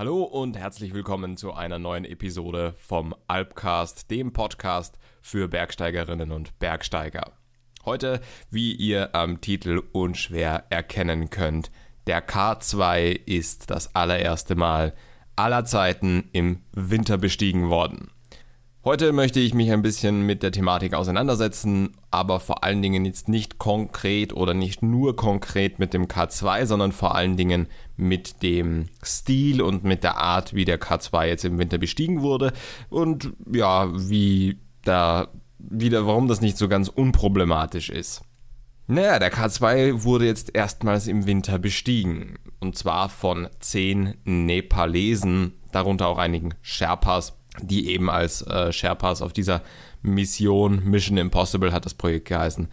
Hallo und herzlich willkommen zu einer neuen Episode vom Alpcast, dem Podcast für Bergsteigerinnen und Bergsteiger. Heute, wie ihr am Titel unschwer erkennen könnt, der K2 ist das allererste Mal aller Zeiten im Winter bestiegen worden. Heute möchte ich mich ein bisschen mit der Thematik auseinandersetzen, aber vor allen Dingen jetzt nicht konkret oder nicht nur konkret mit dem K2, sondern vor allen Dingen mit dem Stil und mit der Art, wie der K2 jetzt im Winter bestiegen wurde und ja, wie da wieder, warum das nicht so ganz unproblematisch ist. Naja, der K2 wurde jetzt erstmals im Winter bestiegen und zwar von zehn Nepalesen, darunter auch einigen Sherpas die eben als äh, Sherpas auf dieser Mission Mission Impossible hat das Projekt geheißen,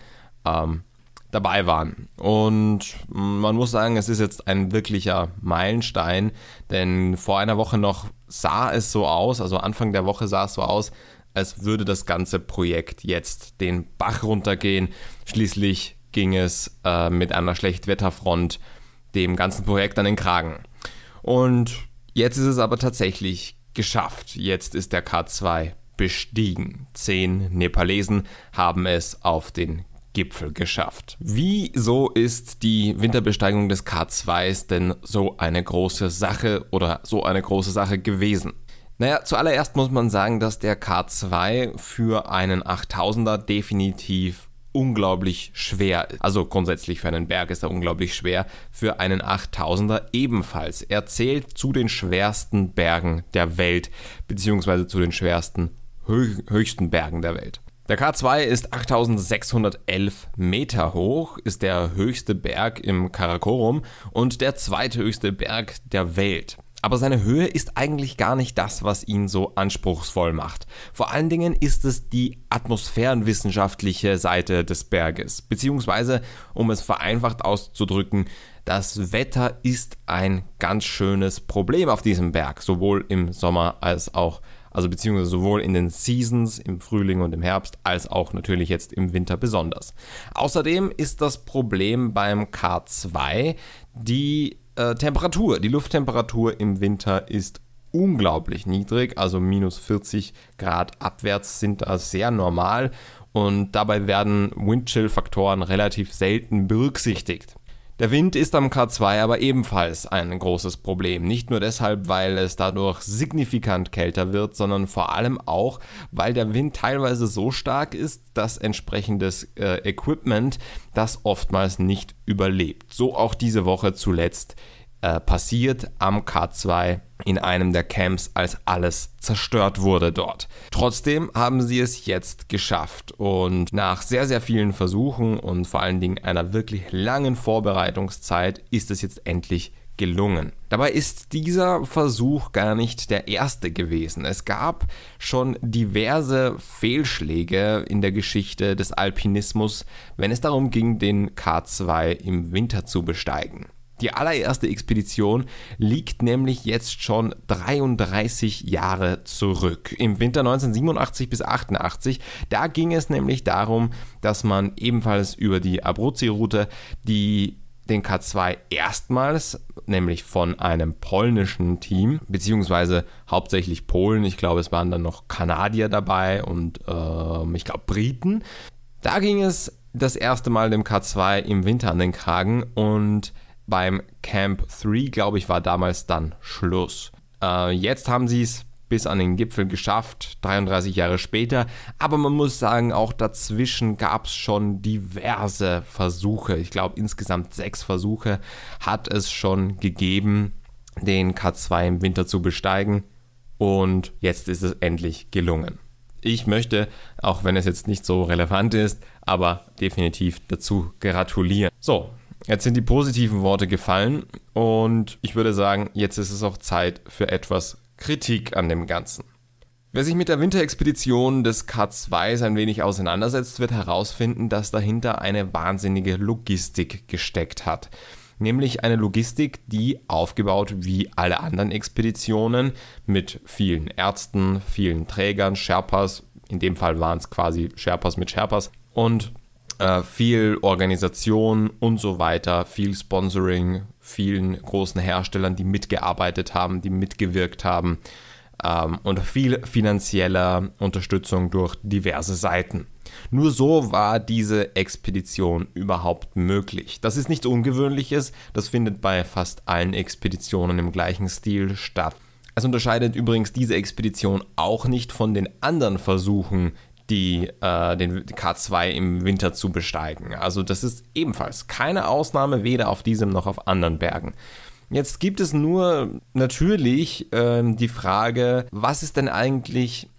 ähm, dabei waren. Und man muss sagen, es ist jetzt ein wirklicher Meilenstein, denn vor einer Woche noch sah es so aus, also Anfang der Woche sah es so aus, als würde das ganze Projekt jetzt den Bach runtergehen. Schließlich ging es äh, mit einer Schlechtwetterfront dem ganzen Projekt an den Kragen. Und jetzt ist es aber tatsächlich geschafft. Jetzt ist der K2 bestiegen. Zehn Nepalesen haben es auf den Gipfel geschafft. Wieso ist die Winterbesteigung des K2s denn so eine große Sache oder so eine große Sache gewesen? Naja, zuallererst muss man sagen, dass der K2 für einen 8000er definitiv unglaublich schwer. Also grundsätzlich für einen Berg ist er unglaublich schwer, für einen 8000er ebenfalls. Er zählt zu den schwersten Bergen der Welt, beziehungsweise zu den schwersten, höchsten Bergen der Welt. Der K2 ist 8611 Meter hoch, ist der höchste Berg im Karakorum und der zweithöchste Berg der Welt. Aber seine Höhe ist eigentlich gar nicht das, was ihn so anspruchsvoll macht. Vor allen Dingen ist es die atmosphärenwissenschaftliche Seite des Berges. Beziehungsweise, um es vereinfacht auszudrücken, das Wetter ist ein ganz schönes Problem auf diesem Berg, sowohl im Sommer als auch, also beziehungsweise sowohl in den Seasons, im Frühling und im Herbst, als auch natürlich jetzt im Winter besonders. Außerdem ist das Problem beim K2 die äh, Temperatur. Die Lufttemperatur im Winter ist unglaublich niedrig, also minus 40 Grad abwärts sind da sehr normal und dabei werden Windchill-Faktoren relativ selten berücksichtigt. Der Wind ist am K2 aber ebenfalls ein großes Problem. Nicht nur deshalb, weil es dadurch signifikant kälter wird, sondern vor allem auch, weil der Wind teilweise so stark ist, dass entsprechendes äh, Equipment das oftmals nicht überlebt. So auch diese Woche zuletzt äh, passiert am K2 in einem der Camps, als alles zerstört wurde dort. Trotzdem haben sie es jetzt geschafft und nach sehr, sehr vielen Versuchen und vor allen Dingen einer wirklich langen Vorbereitungszeit ist es jetzt endlich gelungen. Dabei ist dieser Versuch gar nicht der erste gewesen. Es gab schon diverse Fehlschläge in der Geschichte des Alpinismus, wenn es darum ging, den K2 im Winter zu besteigen. Die allererste Expedition liegt nämlich jetzt schon 33 Jahre zurück. Im Winter 1987 bis 88. Da ging es nämlich darum, dass man ebenfalls über die Abruzzi-Route die den K2 erstmals, nämlich von einem polnischen Team, beziehungsweise hauptsächlich Polen, ich glaube es waren dann noch Kanadier dabei und äh, ich glaube Briten. Da ging es das erste Mal dem K2 im Winter an den Kragen und beim Camp 3, glaube ich, war damals dann Schluss. Äh, jetzt haben sie es bis an den Gipfel geschafft, 33 Jahre später. Aber man muss sagen, auch dazwischen gab es schon diverse Versuche. Ich glaube, insgesamt sechs Versuche hat es schon gegeben, den K2 im Winter zu besteigen. Und jetzt ist es endlich gelungen. Ich möchte, auch wenn es jetzt nicht so relevant ist, aber definitiv dazu gratulieren. So, Jetzt sind die positiven Worte gefallen und ich würde sagen, jetzt ist es auch Zeit für etwas Kritik an dem Ganzen. Wer sich mit der Winterexpedition des K2 ein wenig auseinandersetzt, wird herausfinden, dass dahinter eine wahnsinnige Logistik gesteckt hat. Nämlich eine Logistik, die aufgebaut wie alle anderen Expeditionen mit vielen Ärzten, vielen Trägern, Sherpas, in dem Fall waren es quasi Sherpas mit Sherpas und äh, viel Organisation und so weiter, viel Sponsoring, vielen großen Herstellern, die mitgearbeitet haben, die mitgewirkt haben ähm, und viel finanzieller Unterstützung durch diverse Seiten. Nur so war diese Expedition überhaupt möglich. Das ist nichts Ungewöhnliches, das findet bei fast allen Expeditionen im gleichen Stil statt. Es unterscheidet übrigens diese Expedition auch nicht von den anderen Versuchen, die, äh, den K2 im Winter zu besteigen. Also das ist ebenfalls keine Ausnahme, weder auf diesem noch auf anderen Bergen. Jetzt gibt es nur natürlich ähm, die Frage, was ist denn eigentlich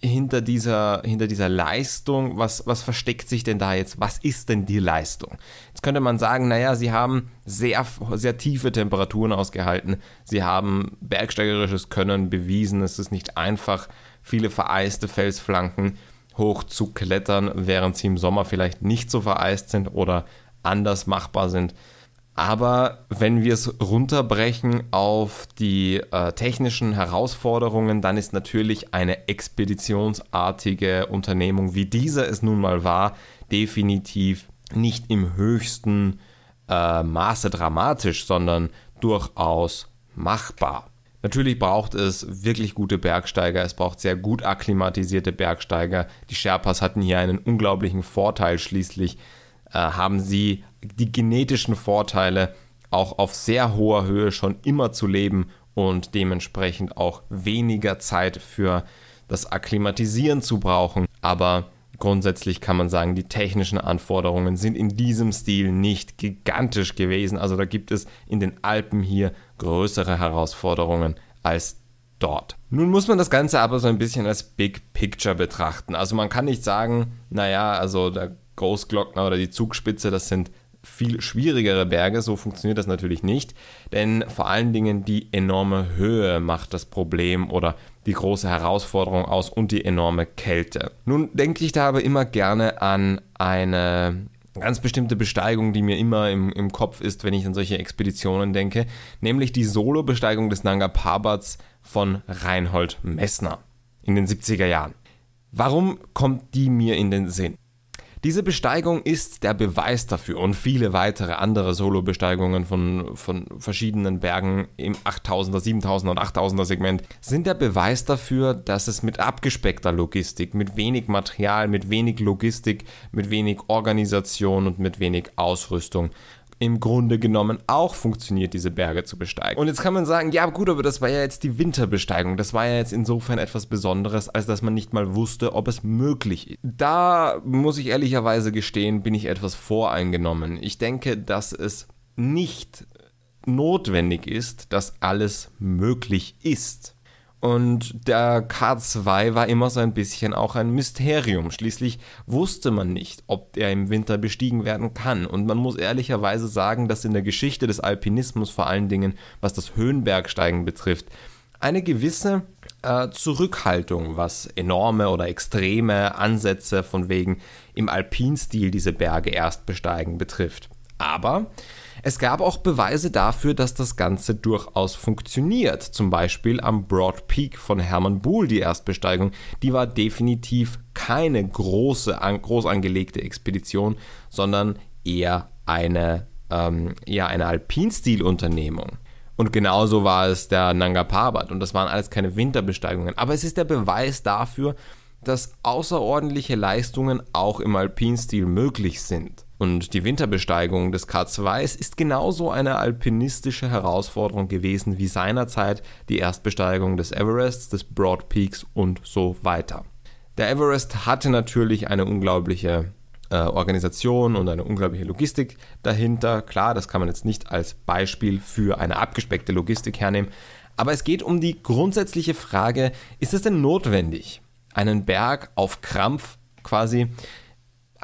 hinter dieser, hinter dieser Leistung, was, was versteckt sich denn da jetzt? Was ist denn die Leistung? Jetzt könnte man sagen, naja, sie haben sehr, sehr tiefe Temperaturen ausgehalten, sie haben bergsteigerisches Können bewiesen, es ist nicht einfach, viele vereiste Felsflanken, hoch zu klettern, während sie im Sommer vielleicht nicht so vereist sind oder anders machbar sind. Aber wenn wir es runterbrechen auf die äh, technischen Herausforderungen, dann ist natürlich eine expeditionsartige Unternehmung, wie diese es nun mal war, definitiv nicht im höchsten äh, Maße dramatisch, sondern durchaus machbar. Natürlich braucht es wirklich gute Bergsteiger, es braucht sehr gut akklimatisierte Bergsteiger. Die Sherpas hatten hier einen unglaublichen Vorteil, schließlich äh, haben sie die genetischen Vorteile, auch auf sehr hoher Höhe schon immer zu leben und dementsprechend auch weniger Zeit für das Akklimatisieren zu brauchen. Aber grundsätzlich kann man sagen, die technischen Anforderungen sind in diesem Stil nicht gigantisch gewesen. Also da gibt es in den Alpen hier größere Herausforderungen als dort. Nun muss man das Ganze aber so ein bisschen als Big Picture betrachten. Also man kann nicht sagen, naja, also der Großglockner oder die Zugspitze, das sind viel schwierigere Berge, so funktioniert das natürlich nicht, denn vor allen Dingen die enorme Höhe macht das Problem oder die große Herausforderung aus und die enorme Kälte. Nun denke ich da aber immer gerne an eine ganz bestimmte Besteigung, die mir immer im, im Kopf ist, wenn ich an solche Expeditionen denke, nämlich die Solo-Besteigung des Nanga Parbat von Reinhold Messner in den 70er Jahren. Warum kommt die mir in den Sinn? Diese Besteigung ist der Beweis dafür und viele weitere andere Solo-Besteigungen von, von verschiedenen Bergen im 8000er, 7000er und 8000er Segment sind der Beweis dafür, dass es mit abgespeckter Logistik, mit wenig Material, mit wenig Logistik, mit wenig Organisation und mit wenig Ausrüstung im Grunde genommen auch funktioniert, diese Berge zu besteigen. Und jetzt kann man sagen, ja gut, aber das war ja jetzt die Winterbesteigung. Das war ja jetzt insofern etwas Besonderes, als dass man nicht mal wusste, ob es möglich ist. Da muss ich ehrlicherweise gestehen, bin ich etwas voreingenommen. Ich denke, dass es nicht notwendig ist, dass alles möglich ist. Und der K2 war immer so ein bisschen auch ein Mysterium. Schließlich wusste man nicht, ob er im Winter bestiegen werden kann. Und man muss ehrlicherweise sagen, dass in der Geschichte des Alpinismus vor allen Dingen, was das Höhenbergsteigen betrifft, eine gewisse äh, Zurückhaltung, was enorme oder extreme Ansätze von wegen im Alpinstil diese Berge erst besteigen betrifft. Aber es gab auch Beweise dafür, dass das Ganze durchaus funktioniert. Zum Beispiel am Broad Peak von Hermann Buhl, die Erstbesteigung. Die war definitiv keine große, groß angelegte Expedition, sondern eher eine, ähm, eher eine alpinstil Und genauso war es der Nanga Parbat. Und das waren alles keine Winterbesteigungen. Aber es ist der Beweis dafür, dass außerordentliche Leistungen auch im Alpinstil möglich sind. Und die Winterbesteigung des K2 s ist genauso eine alpinistische Herausforderung gewesen wie seinerzeit die Erstbesteigung des Everests, des Broad Peaks und so weiter. Der Everest hatte natürlich eine unglaubliche äh, Organisation und eine unglaubliche Logistik dahinter. Klar, das kann man jetzt nicht als Beispiel für eine abgespeckte Logistik hernehmen. Aber es geht um die grundsätzliche Frage, ist es denn notwendig, einen Berg auf Krampf quasi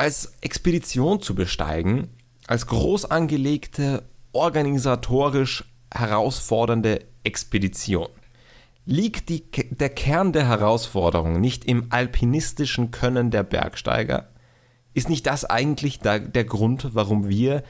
als Expedition zu besteigen, als groß angelegte, organisatorisch herausfordernde Expedition. Liegt die, der Kern der Herausforderung nicht im alpinistischen Können der Bergsteiger? Ist nicht das eigentlich da, der Grund, warum wir,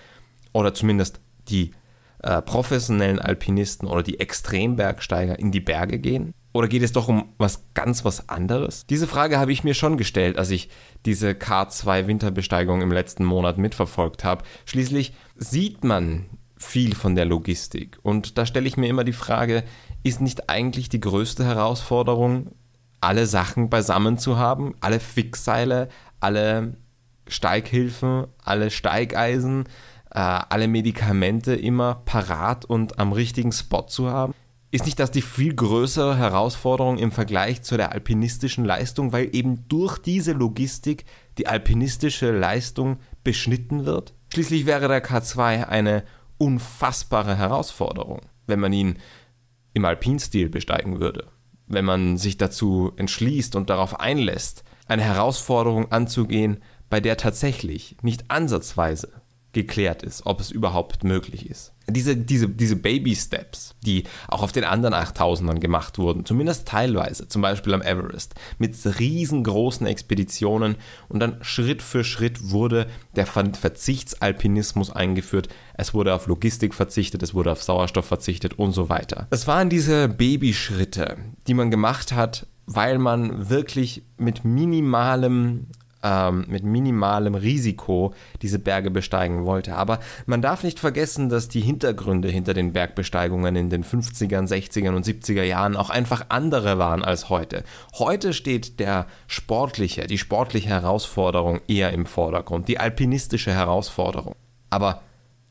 oder zumindest die äh, professionellen Alpinisten oder die Extrembergsteiger in die Berge gehen? Oder geht es doch um was ganz was anderes? Diese Frage habe ich mir schon gestellt, als ich diese K2 Winterbesteigung im letzten Monat mitverfolgt habe. Schließlich sieht man viel von der Logistik. Und da stelle ich mir immer die Frage, ist nicht eigentlich die größte Herausforderung, alle Sachen beisammen zu haben? Alle Fixseile, alle Steighilfen, alle Steigeisen, äh, alle Medikamente immer parat und am richtigen Spot zu haben? Ist nicht das die viel größere Herausforderung im Vergleich zu der alpinistischen Leistung, weil eben durch diese Logistik die alpinistische Leistung beschnitten wird? Schließlich wäre der K2 eine unfassbare Herausforderung, wenn man ihn im Alpinstil besteigen würde, wenn man sich dazu entschließt und darauf einlässt, eine Herausforderung anzugehen, bei der tatsächlich nicht ansatzweise geklärt ist, ob es überhaupt möglich ist. Diese, diese, diese Baby-Steps, die auch auf den anderen 8000ern gemacht wurden, zumindest teilweise, zum Beispiel am Everest, mit riesengroßen Expeditionen und dann Schritt für Schritt wurde der Verzichtsalpinismus eingeführt, es wurde auf Logistik verzichtet, es wurde auf Sauerstoff verzichtet und so weiter. Es waren diese Babyschritte, die man gemacht hat, weil man wirklich mit minimalem ähm, mit minimalem Risiko diese Berge besteigen wollte. Aber man darf nicht vergessen, dass die Hintergründe hinter den Bergbesteigungen in den 50ern, 60ern und 70er Jahren auch einfach andere waren als heute. Heute steht der sportliche, die sportliche Herausforderung eher im Vordergrund, die alpinistische Herausforderung. Aber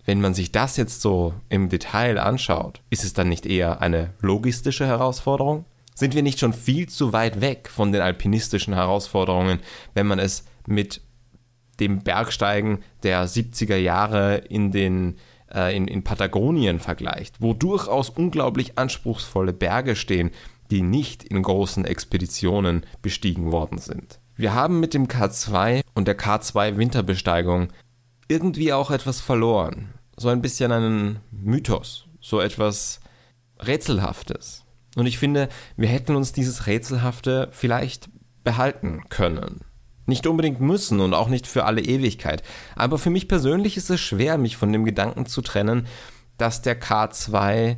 wenn man sich das jetzt so im Detail anschaut, ist es dann nicht eher eine logistische Herausforderung? Sind wir nicht schon viel zu weit weg von den alpinistischen Herausforderungen, wenn man es mit dem Bergsteigen der 70er Jahre in den äh, in, in Patagonien vergleicht, wo durchaus unglaublich anspruchsvolle Berge stehen, die nicht in großen Expeditionen bestiegen worden sind. Wir haben mit dem K2 und der K2 Winterbesteigung irgendwie auch etwas verloren. So ein bisschen einen Mythos, so etwas Rätselhaftes. Und ich finde, wir hätten uns dieses Rätselhafte vielleicht behalten können. Nicht unbedingt müssen und auch nicht für alle Ewigkeit. Aber für mich persönlich ist es schwer, mich von dem Gedanken zu trennen, dass der K2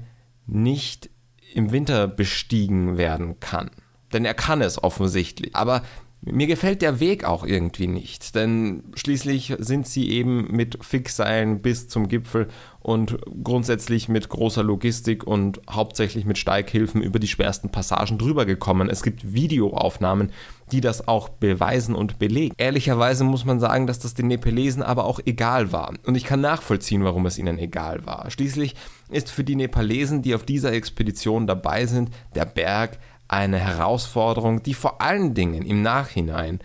nicht im Winter bestiegen werden kann. Denn er kann es offensichtlich. Aber mir gefällt der Weg auch irgendwie nicht, denn schließlich sind sie eben mit Fixseilen bis zum Gipfel und grundsätzlich mit großer Logistik und hauptsächlich mit Steighilfen über die schwersten Passagen drüber gekommen. Es gibt Videoaufnahmen, die das auch beweisen und belegen. Ehrlicherweise muss man sagen, dass das den Nepalesen aber auch egal war. Und ich kann nachvollziehen, warum es ihnen egal war. Schließlich ist für die Nepalesen, die auf dieser Expedition dabei sind, der Berg eine Herausforderung, die vor allen Dingen im Nachhinein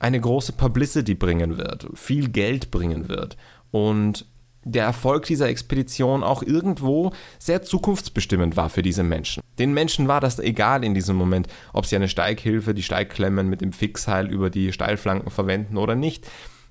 eine große Publicity bringen wird, viel Geld bringen wird und der Erfolg dieser Expedition auch irgendwo sehr zukunftsbestimmend war für diese Menschen. Den Menschen war das egal in diesem Moment, ob sie eine Steighilfe, die Steigklemmen mit dem Fixheil über die Steilflanken verwenden oder nicht.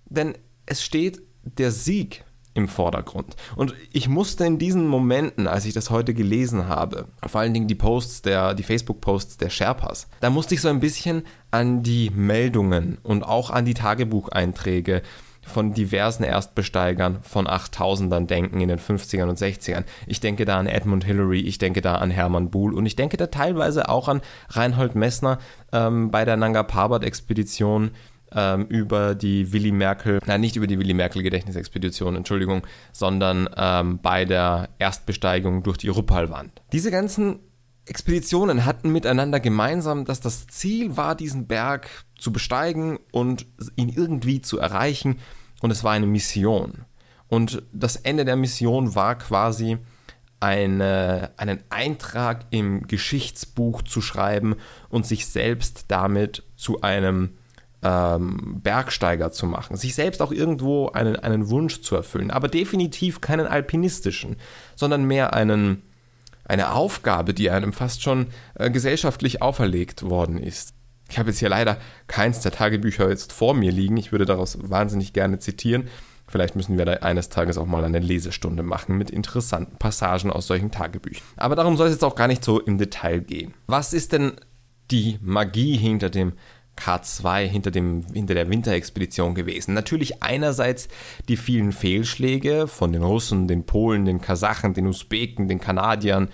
Denn es steht der Sieg im Vordergrund. Und ich musste in diesen Momenten, als ich das heute gelesen habe, vor allen Dingen die Posts der, die Facebook-Posts der Sherpas, da musste ich so ein bisschen an die Meldungen und auch an die Tagebucheinträge von diversen Erstbesteigern von 8000ern denken in den 50ern und 60ern. Ich denke da an Edmund Hillary, ich denke da an Hermann Buhl und ich denke da teilweise auch an Reinhold Messner ähm, bei der Nanga Parbat-Expedition ähm, über die Willy Merkel, nein, nicht über die Willy Merkel Gedächtnisexpedition, Entschuldigung, sondern ähm, bei der Erstbesteigung durch die Ruppalwand. Diese ganzen Expeditionen hatten miteinander gemeinsam, dass das Ziel war, diesen Berg zu besteigen und ihn irgendwie zu erreichen. Und es war eine Mission. Und das Ende der Mission war quasi eine, einen Eintrag im Geschichtsbuch zu schreiben und sich selbst damit zu einem ähm, Bergsteiger zu machen, sich selbst auch irgendwo einen, einen Wunsch zu erfüllen, aber definitiv keinen alpinistischen, sondern mehr einen, eine Aufgabe, die einem fast schon äh, gesellschaftlich auferlegt worden ist. Ich habe jetzt hier leider keins der Tagebücher jetzt vor mir liegen. Ich würde daraus wahnsinnig gerne zitieren. Vielleicht müssen wir da eines Tages auch mal eine Lesestunde machen mit interessanten Passagen aus solchen Tagebüchern. Aber darum soll es jetzt auch gar nicht so im Detail gehen. Was ist denn die Magie hinter dem K2 hinter, dem, hinter der Winterexpedition gewesen. Natürlich einerseits die vielen Fehlschläge von den Russen, den Polen, den Kasachen, den Usbeken, den Kanadiern,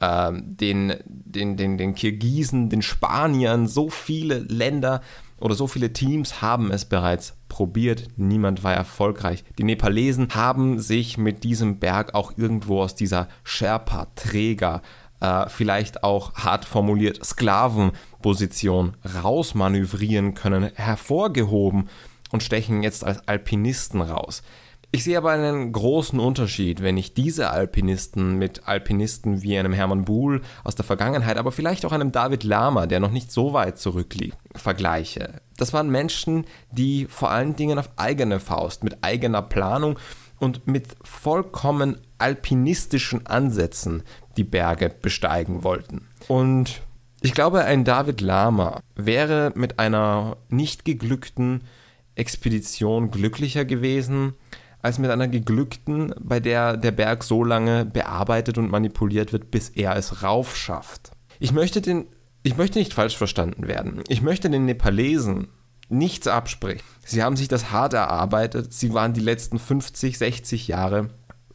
äh, den, den, den, den Kirgisen, den Spaniern. So viele Länder oder so viele Teams haben es bereits probiert. Niemand war erfolgreich. Die Nepalesen haben sich mit diesem Berg auch irgendwo aus dieser Sherpa-Träger, äh, vielleicht auch hart formuliert Sklaven Position rausmanövrieren können, hervorgehoben und stechen jetzt als Alpinisten raus. Ich sehe aber einen großen Unterschied, wenn ich diese Alpinisten mit Alpinisten wie einem Hermann Buhl aus der Vergangenheit, aber vielleicht auch einem David Lama, der noch nicht so weit zurückliegt, vergleiche. Das waren Menschen, die vor allen Dingen auf eigene Faust, mit eigener Planung und mit vollkommen alpinistischen Ansätzen die Berge besteigen wollten. Und ich glaube, ein David Lama wäre mit einer nicht geglückten Expedition glücklicher gewesen, als mit einer geglückten, bei der der Berg so lange bearbeitet und manipuliert wird, bis er es raufschafft. Ich möchte den, ich möchte nicht falsch verstanden werden. Ich möchte den Nepalesen nichts absprechen. Sie haben sich das hart erarbeitet. Sie waren die letzten 50, 60 Jahre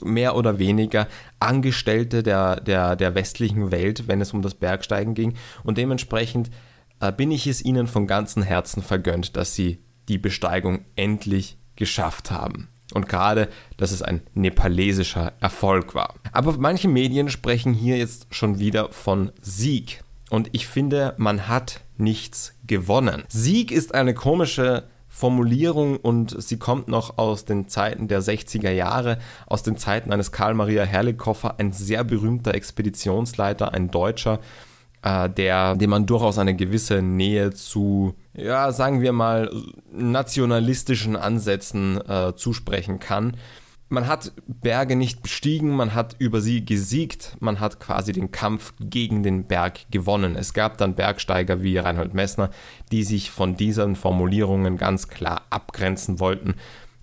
mehr oder weniger Angestellte der, der, der westlichen Welt, wenn es um das Bergsteigen ging. Und dementsprechend äh, bin ich es ihnen von ganzem Herzen vergönnt, dass sie die Besteigung endlich geschafft haben. Und gerade, dass es ein nepalesischer Erfolg war. Aber manche Medien sprechen hier jetzt schon wieder von Sieg. Und ich finde, man hat nichts gewonnen. Sieg ist eine komische Formulierung und sie kommt noch aus den Zeiten der 60er Jahre, aus den Zeiten eines Karl Maria Herlikoffer, ein sehr berühmter Expeditionsleiter, ein Deutscher, äh, der, dem man durchaus eine gewisse Nähe zu, ja, sagen wir mal, nationalistischen Ansätzen äh, zusprechen kann man hat Berge nicht bestiegen, man hat über sie gesiegt, man hat quasi den Kampf gegen den Berg gewonnen. Es gab dann Bergsteiger wie Reinhold Messner, die sich von diesen Formulierungen ganz klar abgrenzen wollten.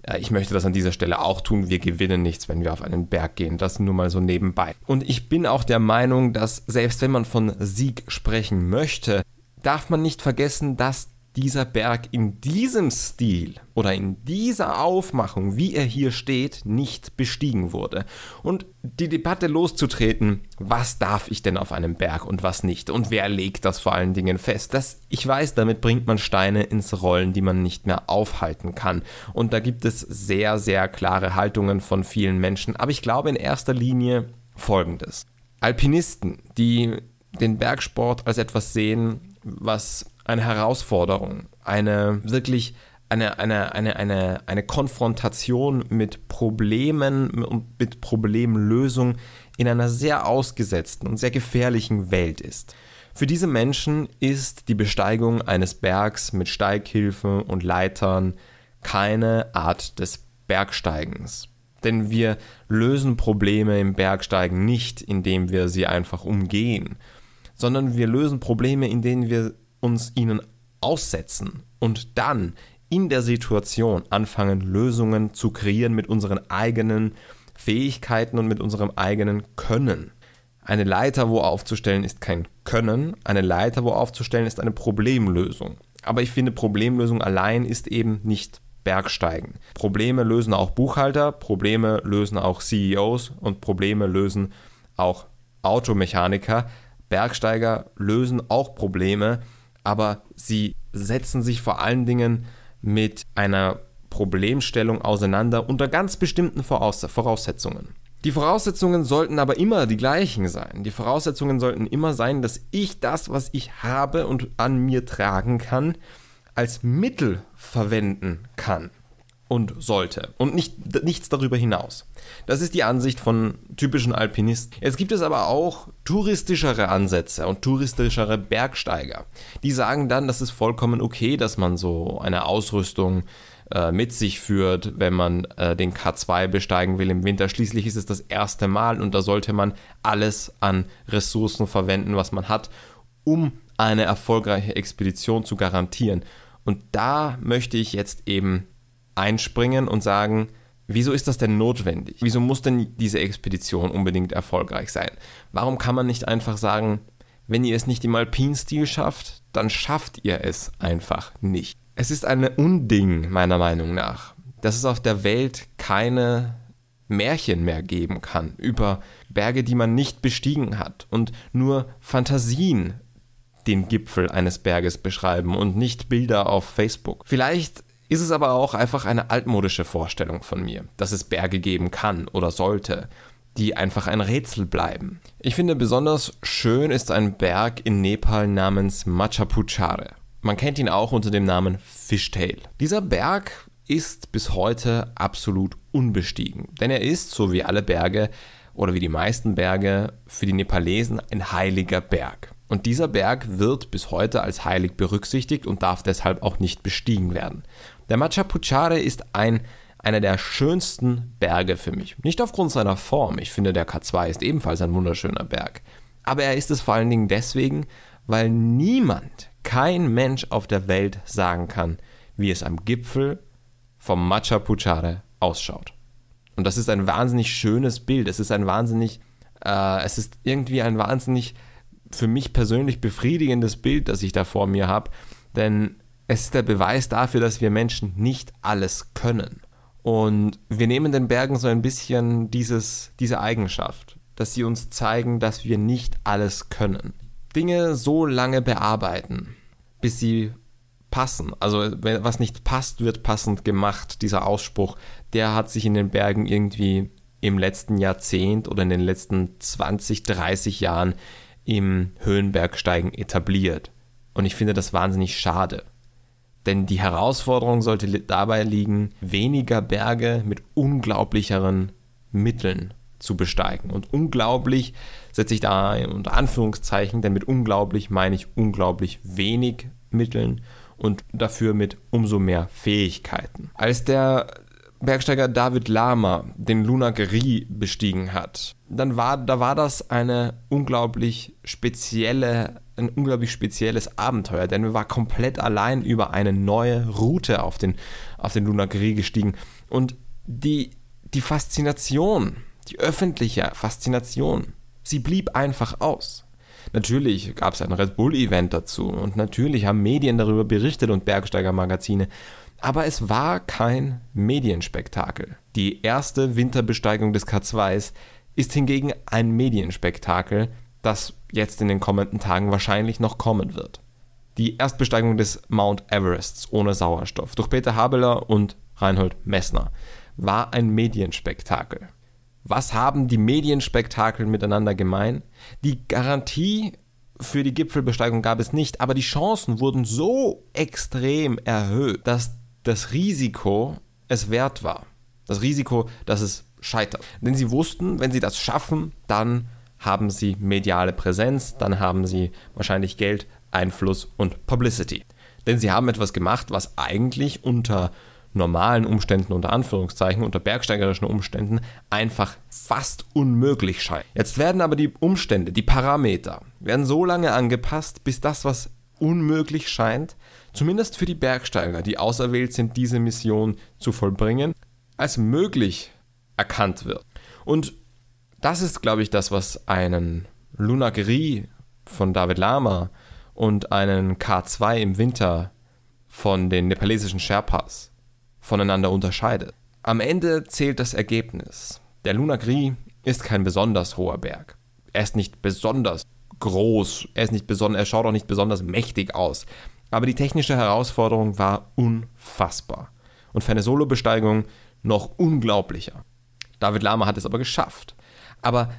Äh, ich möchte das an dieser Stelle auch tun. Wir gewinnen nichts, wenn wir auf einen Berg gehen. Das nur mal so nebenbei. Und ich bin auch der Meinung, dass selbst wenn man von Sieg sprechen möchte, darf man nicht vergessen, dass dieser Berg in diesem Stil oder in dieser Aufmachung, wie er hier steht, nicht bestiegen wurde. Und die Debatte loszutreten, was darf ich denn auf einem Berg und was nicht und wer legt das vor allen Dingen fest, das, ich weiß, damit bringt man Steine ins Rollen, die man nicht mehr aufhalten kann. Und da gibt es sehr, sehr klare Haltungen von vielen Menschen, aber ich glaube in erster Linie folgendes. Alpinisten, die den Bergsport als etwas sehen, was eine Herausforderung, eine wirklich eine, eine, eine, eine, eine Konfrontation mit Problemen und mit Problemlösung in einer sehr ausgesetzten und sehr gefährlichen Welt ist. Für diese Menschen ist die Besteigung eines Bergs mit Steighilfe und Leitern keine Art des Bergsteigens. Denn wir lösen Probleme im Bergsteigen nicht, indem wir sie einfach umgehen, sondern wir lösen Probleme, indem wir uns ihnen aussetzen und dann in der Situation anfangen, Lösungen zu kreieren mit unseren eigenen Fähigkeiten und mit unserem eigenen Können. Eine Leiter wo aufzustellen ist kein Können, eine Leiter wo aufzustellen ist eine Problemlösung. Aber ich finde, Problemlösung allein ist eben nicht Bergsteigen. Probleme lösen auch Buchhalter, Probleme lösen auch CEOs und Probleme lösen auch Automechaniker. Bergsteiger lösen auch Probleme, aber sie setzen sich vor allen Dingen mit einer Problemstellung auseinander unter ganz bestimmten Voraussetzungen. Die Voraussetzungen sollten aber immer die gleichen sein. Die Voraussetzungen sollten immer sein, dass ich das, was ich habe und an mir tragen kann, als Mittel verwenden kann und sollte und nicht, nichts darüber hinaus. Das ist die Ansicht von typischen Alpinisten. Jetzt gibt es aber auch touristischere Ansätze und touristischere Bergsteiger. Die sagen dann, das ist vollkommen okay, dass man so eine Ausrüstung äh, mit sich führt, wenn man äh, den K2 besteigen will im Winter. Schließlich ist es das erste Mal und da sollte man alles an Ressourcen verwenden, was man hat, um eine erfolgreiche Expedition zu garantieren. Und da möchte ich jetzt eben einspringen und sagen, wieso ist das denn notwendig? Wieso muss denn diese Expedition unbedingt erfolgreich sein? Warum kann man nicht einfach sagen, wenn ihr es nicht im Alpinstil schafft, dann schafft ihr es einfach nicht. Es ist eine Unding meiner Meinung nach, dass es auf der Welt keine Märchen mehr geben kann über Berge, die man nicht bestiegen hat und nur Fantasien den Gipfel eines Berges beschreiben und nicht Bilder auf Facebook. Vielleicht ist es aber auch einfach eine altmodische Vorstellung von mir, dass es Berge geben kann oder sollte, die einfach ein Rätsel bleiben. Ich finde besonders schön ist ein Berg in Nepal namens Machapuchare. Man kennt ihn auch unter dem Namen Fishtail. Dieser Berg ist bis heute absolut unbestiegen, denn er ist, so wie alle Berge oder wie die meisten Berge, für die Nepalesen ein heiliger Berg. Und dieser Berg wird bis heute als heilig berücksichtigt und darf deshalb auch nicht bestiegen werden. Der Macha Puchare ist ein einer der schönsten Berge für mich. Nicht aufgrund seiner Form, ich finde der K2 ist ebenfalls ein wunderschöner Berg. Aber er ist es vor allen Dingen deswegen, weil niemand, kein Mensch auf der Welt sagen kann, wie es am Gipfel vom Macha Puchare ausschaut. Und das ist ein wahnsinnig schönes Bild. Es ist ein wahnsinnig, äh, es ist irgendwie ein wahnsinnig für mich persönlich befriedigendes Bild, das ich da vor mir habe. Denn es ist der Beweis dafür, dass wir Menschen nicht alles können. Und wir nehmen den Bergen so ein bisschen dieses, diese Eigenschaft, dass sie uns zeigen, dass wir nicht alles können. Dinge so lange bearbeiten, bis sie passen. Also wenn, was nicht passt, wird passend gemacht. Dieser Ausspruch, der hat sich in den Bergen irgendwie im letzten Jahrzehnt oder in den letzten 20, 30 Jahren im Höhenbergsteigen etabliert. Und ich finde das wahnsinnig schade. Denn die Herausforderung sollte dabei liegen, weniger Berge mit unglaublicheren Mitteln zu besteigen. Und unglaublich setze ich da unter Anführungszeichen, denn mit unglaublich meine ich unglaublich wenig Mitteln und dafür mit umso mehr Fähigkeiten. Als der Bergsteiger David Lama den Lunagri bestiegen hat, dann war, da war das eine unglaublich spezielle ein unglaublich spezielles Abenteuer, denn wir waren komplett allein über eine neue Route auf den, auf den Lunagri gestiegen. Und die, die Faszination, die öffentliche Faszination, sie blieb einfach aus. Natürlich gab es ein Red Bull-Event dazu und natürlich haben Medien darüber berichtet und Bergsteigermagazine. Aber es war kein Medienspektakel. Die erste Winterbesteigung des K2s ist hingegen ein Medienspektakel, das jetzt in den kommenden Tagen wahrscheinlich noch kommen wird. Die Erstbesteigung des Mount Everests ohne Sauerstoff durch Peter Habeler und Reinhold Messner war ein Medienspektakel. Was haben die Medienspektakel miteinander gemein? Die Garantie für die Gipfelbesteigung gab es nicht, aber die Chancen wurden so extrem erhöht, dass das Risiko es wert war. Das Risiko, dass es scheitert. Denn sie wussten, wenn sie das schaffen, dann haben sie mediale Präsenz, dann haben sie wahrscheinlich Geld, Einfluss und Publicity. Denn sie haben etwas gemacht, was eigentlich unter normalen Umständen, unter Anführungszeichen, unter bergsteigerischen Umständen einfach fast unmöglich scheint. Jetzt werden aber die Umstände, die Parameter, werden so lange angepasst, bis das, was unmöglich scheint, zumindest für die Bergsteiger, die auserwählt sind, diese Mission zu vollbringen, als möglich erkannt wird. Und das ist, glaube ich, das, was einen Luna Gris von David Lama und einen K2 im Winter von den nepalesischen Sherpas voneinander unterscheidet. Am Ende zählt das Ergebnis. Der Luna Gris ist kein besonders hoher Berg. Er ist nicht besonders groß, er, ist nicht besonders, er schaut auch nicht besonders mächtig aus. Aber die technische Herausforderung war unfassbar. Und für eine Solo-Besteigung noch unglaublicher. David Lama hat es aber geschafft. Aber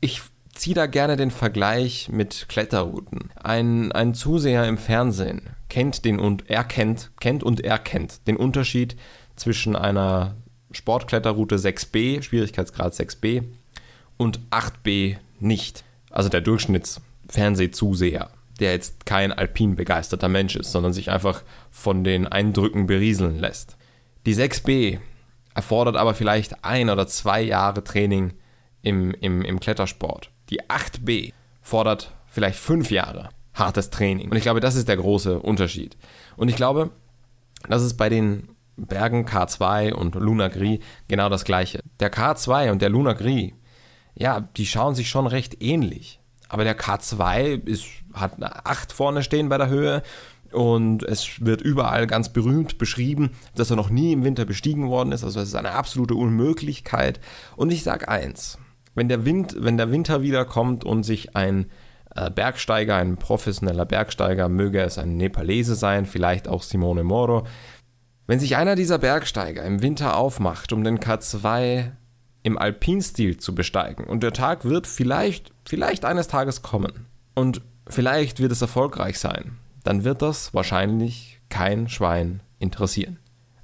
ich ziehe da gerne den Vergleich mit Kletterrouten. Ein, ein Zuseher im Fernsehen kennt den und erkennt, kennt und erkennt den Unterschied zwischen einer Sportkletterroute 6b, Schwierigkeitsgrad 6b und 8b nicht. Also der Durchschnittsfernsehzuseher, der jetzt kein alpin begeisterter Mensch ist, sondern sich einfach von den Eindrücken berieseln lässt. Die 6b erfordert aber vielleicht ein oder zwei Jahre Training im, im, im Klettersport. Die 8b fordert vielleicht fünf Jahre hartes Training. Und ich glaube, das ist der große Unterschied. Und ich glaube, das ist bei den Bergen K2 und Luna Gris genau das gleiche. Der K2 und der Luna Gris, ja, die schauen sich schon recht ähnlich. Aber der K2 ist, hat eine 8 vorne stehen bei der Höhe und es wird überall ganz berühmt beschrieben, dass er noch nie im Winter bestiegen worden ist. Also es ist eine absolute Unmöglichkeit. Und ich sage eins, wenn der, Wind, wenn der Winter wiederkommt und sich ein äh, Bergsteiger, ein professioneller Bergsteiger, möge es ein Nepalese sein, vielleicht auch Simone Moro, wenn sich einer dieser Bergsteiger im Winter aufmacht, um den K2 im Alpinstil zu besteigen, und der Tag wird vielleicht, vielleicht eines Tages kommen, und vielleicht wird es erfolgreich sein, dann wird das wahrscheinlich kein Schwein interessieren.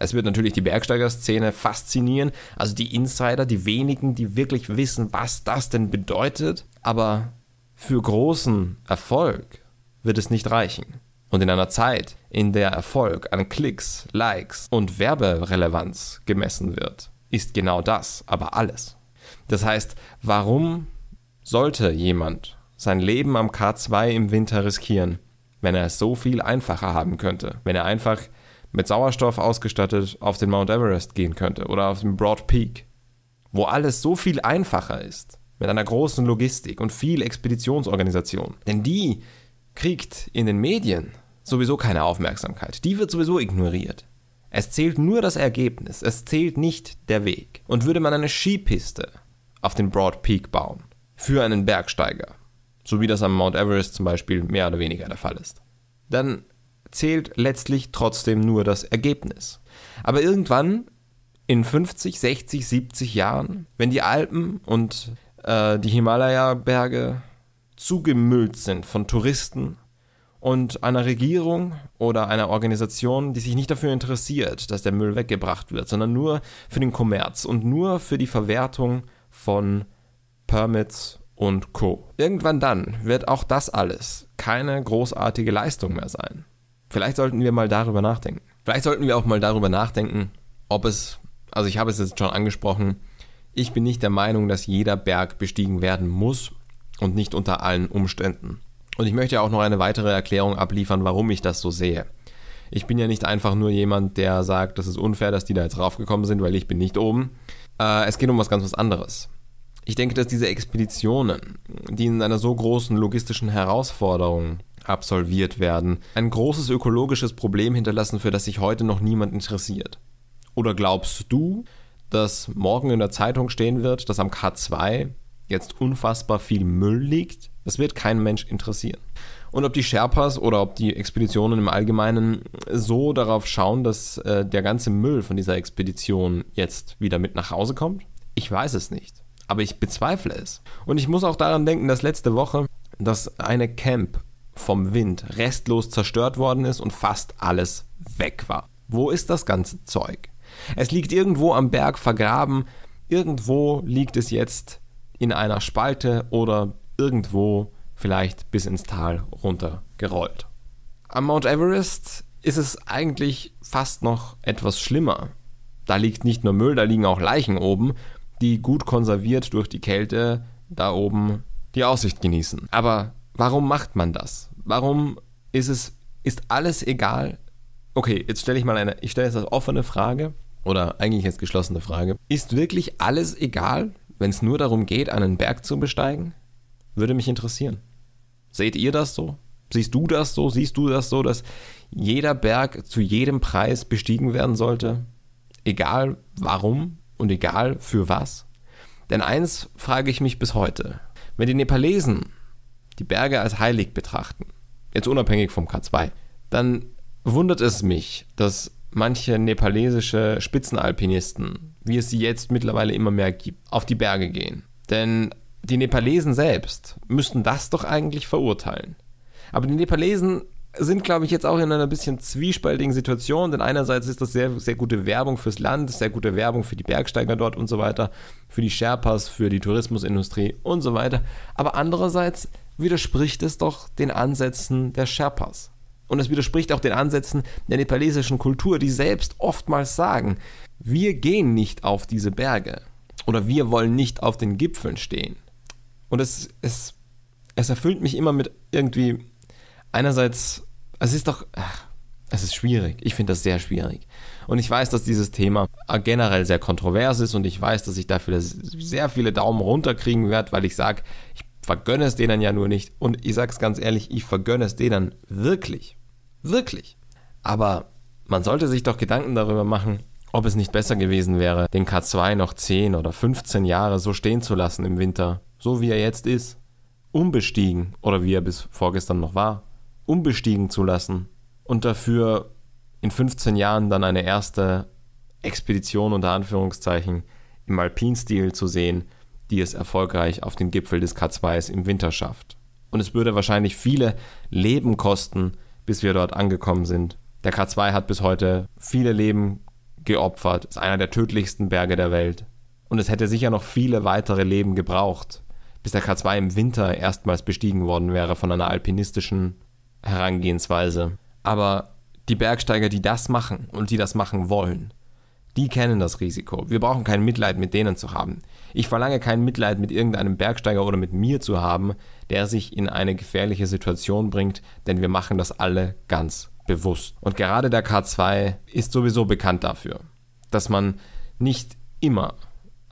Es wird natürlich die Bergsteigerszene faszinieren, also die Insider, die wenigen, die wirklich wissen, was das denn bedeutet. Aber für großen Erfolg wird es nicht reichen. Und in einer Zeit, in der Erfolg an Klicks, Likes und Werberelevanz gemessen wird, ist genau das aber alles. Das heißt, warum sollte jemand sein Leben am K2 im Winter riskieren, wenn er es so viel einfacher haben könnte, wenn er einfach mit Sauerstoff ausgestattet auf den Mount Everest gehen könnte oder auf den Broad Peak, wo alles so viel einfacher ist, mit einer großen Logistik und viel Expeditionsorganisation. Denn die kriegt in den Medien sowieso keine Aufmerksamkeit. Die wird sowieso ignoriert. Es zählt nur das Ergebnis, es zählt nicht der Weg. Und würde man eine Skipiste auf den Broad Peak bauen, für einen Bergsteiger, so wie das am Mount Everest zum Beispiel mehr oder weniger der Fall ist, dann zählt letztlich trotzdem nur das Ergebnis. Aber irgendwann, in 50, 60, 70 Jahren, wenn die Alpen und äh, die Himalaya-Berge zugemüllt sind von Touristen und einer Regierung oder einer Organisation, die sich nicht dafür interessiert, dass der Müll weggebracht wird, sondern nur für den Kommerz und nur für die Verwertung von Permits und Co. Irgendwann dann wird auch das alles keine großartige Leistung mehr sein. Vielleicht sollten wir mal darüber nachdenken. Vielleicht sollten wir auch mal darüber nachdenken, ob es, also ich habe es jetzt schon angesprochen, ich bin nicht der Meinung, dass jeder Berg bestiegen werden muss und nicht unter allen Umständen. Und ich möchte auch noch eine weitere Erklärung abliefern, warum ich das so sehe. Ich bin ja nicht einfach nur jemand, der sagt, das ist unfair, dass die da jetzt raufgekommen sind, weil ich bin nicht oben. Äh, es geht um was ganz was anderes. Ich denke, dass diese Expeditionen, die in einer so großen logistischen Herausforderung absolviert werden, ein großes ökologisches Problem hinterlassen, für das sich heute noch niemand interessiert. Oder glaubst du, dass morgen in der Zeitung stehen wird, dass am K2 jetzt unfassbar viel Müll liegt? Das wird kein Mensch interessieren. Und ob die Sherpas oder ob die Expeditionen im Allgemeinen so darauf schauen, dass äh, der ganze Müll von dieser Expedition jetzt wieder mit nach Hause kommt? Ich weiß es nicht. Aber ich bezweifle es. Und ich muss auch daran denken, dass letzte Woche, dass eine Camp vom Wind restlos zerstört worden ist und fast alles weg war. Wo ist das ganze Zeug? Es liegt irgendwo am Berg vergraben, irgendwo liegt es jetzt in einer Spalte oder irgendwo vielleicht bis ins Tal runtergerollt. Am Mount Everest ist es eigentlich fast noch etwas schlimmer. Da liegt nicht nur Müll, da liegen auch Leichen oben, die gut konserviert durch die Kälte da oben die Aussicht genießen. Aber warum macht man das? Warum ist es, ist alles egal? Okay, jetzt stelle ich mal eine, ich stelle jetzt eine offene Frage oder eigentlich jetzt geschlossene Frage. Ist wirklich alles egal, wenn es nur darum geht, einen Berg zu besteigen? Würde mich interessieren. Seht ihr das so? Siehst du das so? Siehst du das so, dass jeder Berg zu jedem Preis bestiegen werden sollte? Egal warum und egal für was? Denn eins frage ich mich bis heute. Wenn die Nepalesen die Berge als heilig betrachten, jetzt unabhängig vom K2, dann wundert es mich, dass manche nepalesische Spitzenalpinisten, wie es sie jetzt mittlerweile immer mehr gibt, auf die Berge gehen. Denn die Nepalesen selbst müssten das doch eigentlich verurteilen. Aber die Nepalesen sind, glaube ich, jetzt auch in einer bisschen zwiespältigen Situation, denn einerseits ist das sehr, sehr gute Werbung fürs Land, sehr gute Werbung für die Bergsteiger dort und so weiter, für die Sherpas, für die Tourismusindustrie und so weiter. Aber andererseits widerspricht es doch den Ansätzen der Sherpas. Und es widerspricht auch den Ansätzen der nepalesischen Kultur, die selbst oftmals sagen, wir gehen nicht auf diese Berge oder wir wollen nicht auf den Gipfeln stehen. Und es, es, es erfüllt mich immer mit irgendwie, einerseits, es ist doch, ach, es ist schwierig. Ich finde das sehr schwierig. Und ich weiß, dass dieses Thema generell sehr kontrovers ist und ich weiß, dass ich dafür sehr viele Daumen runterkriegen werde, weil ich sage, ich vergönne es denen ja nur nicht. Und ich sage es ganz ehrlich, ich vergönne es denen wirklich. Wirklich. Aber man sollte sich doch Gedanken darüber machen, ob es nicht besser gewesen wäre, den K2 noch 10 oder 15 Jahre so stehen zu lassen im Winter, so wie er jetzt ist. Unbestiegen oder wie er bis vorgestern noch war. Unbestiegen zu lassen und dafür in 15 Jahren dann eine erste Expedition unter Anführungszeichen im Alpinstil zu sehen, die es erfolgreich auf den Gipfel des K2s im Winter schafft. Und es würde wahrscheinlich viele Leben kosten, bis wir dort angekommen sind. Der K2 hat bis heute viele Leben geopfert, ist einer der tödlichsten Berge der Welt. Und es hätte sicher noch viele weitere Leben gebraucht, bis der K2 im Winter erstmals bestiegen worden wäre von einer alpinistischen Herangehensweise. Aber die Bergsteiger, die das machen und die das machen wollen, die kennen das Risiko. Wir brauchen kein Mitleid mit denen zu haben. Ich verlange kein Mitleid mit irgendeinem Bergsteiger oder mit mir zu haben, der sich in eine gefährliche Situation bringt, denn wir machen das alle ganz bewusst. Und gerade der K2 ist sowieso bekannt dafür, dass man nicht immer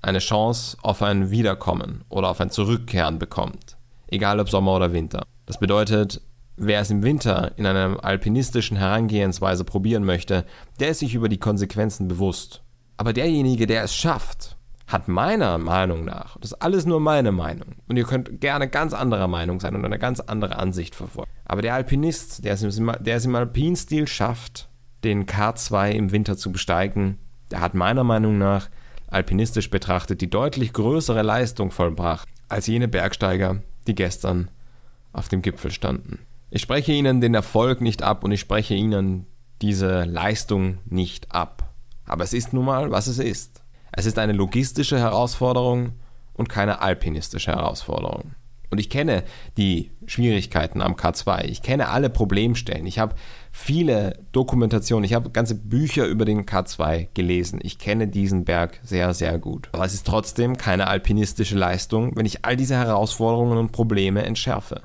eine Chance auf ein Wiederkommen oder auf ein Zurückkehren bekommt. Egal ob Sommer oder Winter. Das bedeutet, Wer es im Winter in einer alpinistischen Herangehensweise probieren möchte, der ist sich über die Konsequenzen bewusst. Aber derjenige, der es schafft, hat meiner Meinung nach, das ist alles nur meine Meinung, und ihr könnt gerne ganz anderer Meinung sein und eine ganz andere Ansicht verfolgen, aber der Alpinist, der es im, der es im Alpinstil schafft, den K2 im Winter zu besteigen, der hat meiner Meinung nach, alpinistisch betrachtet, die deutlich größere Leistung vollbracht als jene Bergsteiger, die gestern auf dem Gipfel standen. Ich spreche ihnen den Erfolg nicht ab und ich spreche ihnen diese Leistung nicht ab. Aber es ist nun mal, was es ist. Es ist eine logistische Herausforderung und keine alpinistische Herausforderung. Und ich kenne die Schwierigkeiten am K2. Ich kenne alle Problemstellen. Ich habe viele Dokumentationen. Ich habe ganze Bücher über den K2 gelesen. Ich kenne diesen Berg sehr, sehr gut. Aber es ist trotzdem keine alpinistische Leistung, wenn ich all diese Herausforderungen und Probleme entschärfe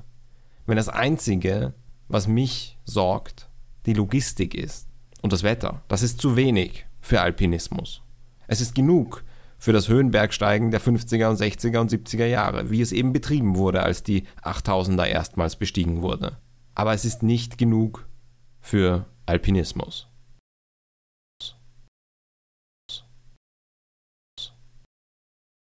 wenn das Einzige, was mich sorgt, die Logistik ist und das Wetter. Das ist zu wenig für Alpinismus. Es ist genug für das Höhenbergsteigen der 50er und 60er und 70er Jahre, wie es eben betrieben wurde, als die 8000er erstmals bestiegen wurde. Aber es ist nicht genug für Alpinismus.